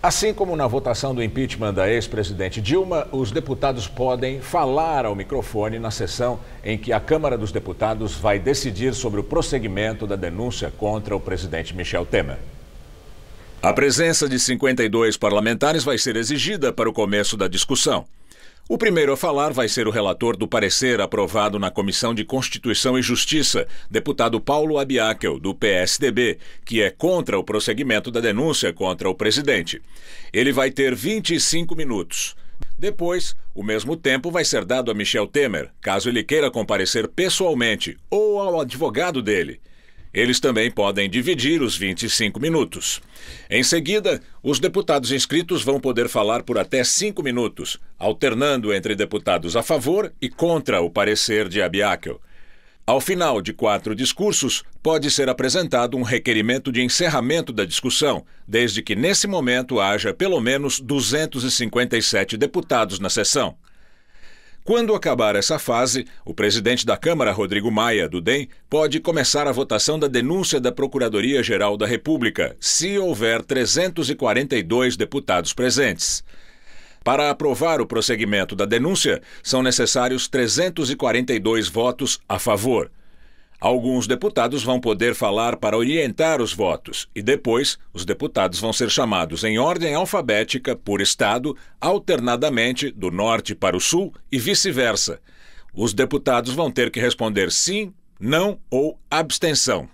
Assim como na votação do impeachment da ex-presidente Dilma, os deputados podem falar ao microfone na sessão em que a Câmara dos Deputados vai decidir sobre o prosseguimento da denúncia contra o presidente Michel Temer. A presença de 52 parlamentares vai ser exigida para o começo da discussão. O primeiro a falar vai ser o relator do parecer aprovado na Comissão de Constituição e Justiça, deputado Paulo Abiakel, do PSDB, que é contra o prosseguimento da denúncia contra o presidente. Ele vai ter 25 minutos. Depois, o mesmo tempo vai ser dado a Michel Temer, caso ele queira comparecer pessoalmente ou ao advogado dele. Eles também podem dividir os 25 minutos. Em seguida, os deputados inscritos vão poder falar por até cinco minutos, alternando entre deputados a favor e contra o parecer de Abiakel. Ao final de quatro discursos, pode ser apresentado um requerimento de encerramento da discussão, desde que nesse momento haja pelo menos 257 deputados na sessão. Quando acabar essa fase, o presidente da Câmara, Rodrigo Maia, do DEM, pode começar a votação da denúncia da Procuradoria-Geral da República, se houver 342 deputados presentes. Para aprovar o prosseguimento da denúncia, são necessários 342 votos a favor. Alguns deputados vão poder falar para orientar os votos e depois os deputados vão ser chamados em ordem alfabética por estado, alternadamente do norte para o sul e vice-versa. Os deputados vão ter que responder sim, não ou abstenção.